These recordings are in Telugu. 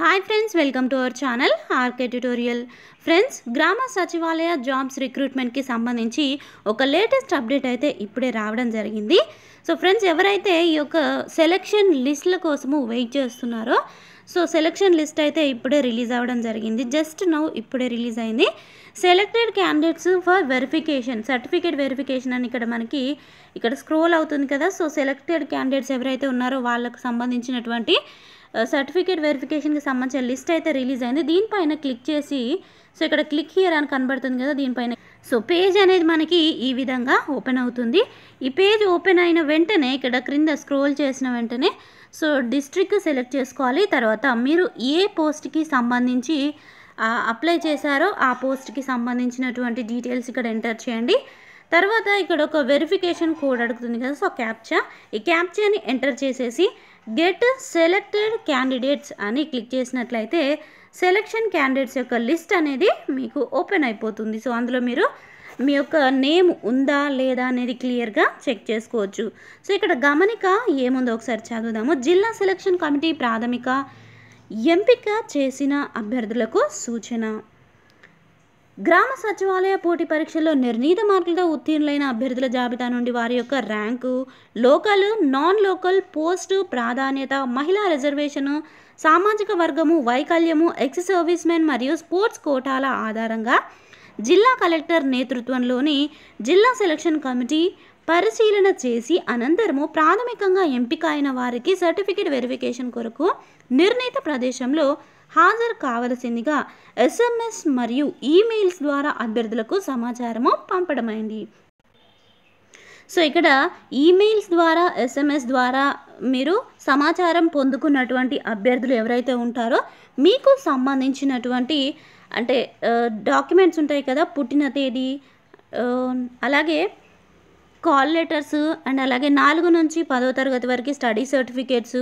hi friends welcome to our channel R K tutorial friends గ్రామ సచివాలయ జాబ్స్ రిక్రూట్మెంట్కి సంబంధించి ఒక లేటెస్ట్ అప్డేట్ అయితే ఇప్పుడే రావడం జరిగింది సో ఫ్రెండ్స్ ఎవరైతే ఈ యొక్క సెలెక్షన్ లిస్టుల కోసము వెయిట్ చేస్తున్నారో సో సెలక్షన్ లిస్ట్ అయితే ఇప్పుడే రిలీజ్ అవ్వడం జరిగింది జస్ట్ నౌ ఇప్పుడే రిలీజ్ అయింది selected candidates for verification certificate verification అని ఇక్కడ మనకి ఇక్కడ స్క్రోల్ అవుతుంది కదా సో సెలెక్టెడ్ క్యాండిడేట్స్ ఎవరైతే ఉన్నారో వాళ్ళకు సంబంధించినటువంటి సర్టిఫికేట్ uh, వెరిఫికేషన్కి సంబంధించిన లిస్ట్ అయితే రిలీజ్ అయింది దీనిపైన క్లిక్ చేసి సో ఇక్కడ క్లిక్ హియర్ అని కనబడుతుంది కదా దీనిపైన సో పేజ్ అనేది మనకి ఈ విధంగా ఓపెన్ అవుతుంది ఈ పేజ్ ఓపెన్ అయిన వెంటనే ఇక్కడ క్రింద స్క్రోల్ చేసిన వెంటనే సో డిస్ట్రిక్ట్ సెలెక్ట్ చేసుకోవాలి తర్వాత మీరు ఏ పోస్ట్కి సంబంధించి అప్లై చేశారో ఆ పోస్ట్కి సంబంధించినటువంటి డీటెయిల్స్ ఇక్కడ ఎంటర్ చేయండి తర్వాత ఇక్కడ ఒక వెరిఫికేషన్ కోడ్ అడుగుతుంది కదా సో క్యాప్చా ఈ క్యాప్చాని ఎంటర్ చేసేసి గెట్ సెలెక్టెడ్ క్యాండిడేట్స్ అని క్లిక్ చేసినట్లయితే సెలక్షన్ క్యాండిడేట్స్ యొక్క లిస్ట్ అనేది మీకు ఓపెన్ అయిపోతుంది సో అందులో మీరు మీ యొక్క నేమ్ ఉందా లేదా అనేది క్లియర్గా చెక్ చేసుకోవచ్చు సో ఇక్కడ గమనిక ఏముందో ఒకసారి చదువుదాము జిల్లా సెలక్షన్ కమిటీ ప్రాథమిక ఎంపిక చేసిన అభ్యర్థులకు సూచన గ్రామ సచివాలయ పోటీ పరీక్షల్లో నిర్ణీత మార్కులతో ఉత్తీర్ణులైన అభ్యర్థుల జాబితా నుండి వారి యొక్క rank local non local post ప్రాధాన్యత మహిళా రిజర్వేషను సామాజిక వర్గము వైకల్యము ఎక్స్ సర్వీస్మెన్ మరియు స్పోర్ట్స్ కోటాల ఆధారంగా జిల్లా కలెక్టర్ నేతృత్వంలోని జిల్లా సెలక్షన్ కమిటీ పరిశీలన చేసి అనంతరము ప్రాథమికంగా ఎంపిక అయిన వారికి సర్టిఫికేట్ వెరిఫికేషన్ కొరకు నిర్ణీత ప్రదేశంలో హాజరు కావలసిందిగా ఎస్ఎంఎస్ మరియు ఈమెయిల్స్ ద్వారా అభ్యర్థులకు సమాచారము పంపడమైంది సో ఇక్కడ ఈమెయిల్స్ ద్వారా ఎస్ఎంఎస్ ద్వారా మీరు సమాచారం పొందుకున్నటువంటి అభ్యర్థులు ఎవరైతే ఉంటారో మీకు సంబంధించినటువంటి అంటే డాక్యుమెంట్స్ uh, ఉంటాయి కదా పుట్టిన తేదీ uh, అలాగే కాల్ లెటర్స్ అండ్ అలాగే నాలుగు నుంచి పదో తరగతి వరకు స్టడీ సర్టిఫికేట్స్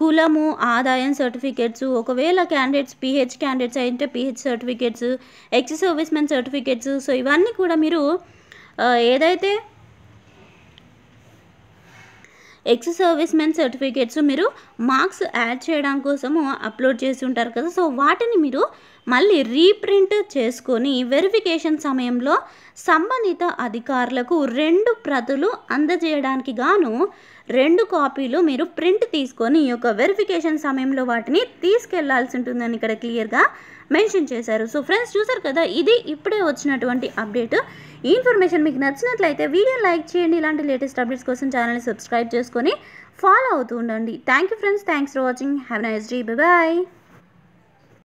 కులము ఆదాయం సర్టిఫికేట్స్ ఒకవేళ క్యాండిడేట్స్ పిహెచ్ క్యాండిడేట్స్ అయితే PH certificates ex service men certificates so ఇవన్నీ కూడా మీరు ఏదైతే ఎక్స్ సర్వీస్ మెన్ సర్టిఫికేట్స్ మీరు మార్క్స్ యాడ్ చేయడం కోసము అప్లోడ్ చేసి ఉంటారు కదా సో వాటిని మీరు మళ్ళీ రీప్రింట్ చేసుకొని వెరిఫికేషన్ సమయంలో సంబంధిత అధికారులకు రెండు ప్రతులు అందజేయడానికి గాను రెండు కాపీలు మీరు ప్రింట్ తీసుకొని ఈ యొక్క వెరిఫికేషన్ సమయంలో వాటిని తీసుకెళ్లాల్సి ఉంటుందని ఇక్కడ క్లియర్గా మెన్షన్ చేశారు సో ఫ్రెండ్స్ చూసారు కదా ఇది ఇప్పుడే వచ్చినటువంటి అప్డేట్ ఈ ఇన్ఫర్మేషన్ మీకు నచ్చినట్లయితే వీడియో లైక్ చేయండి ఇలాంటి లేటెస్ట్ అప్డేట్స్ కోసం ఛానల్ని సబ్స్క్రైబ్ చేసుకొని ఫాలో అవుతూ ఉండండి thank you friends thanks for watching have nice day bye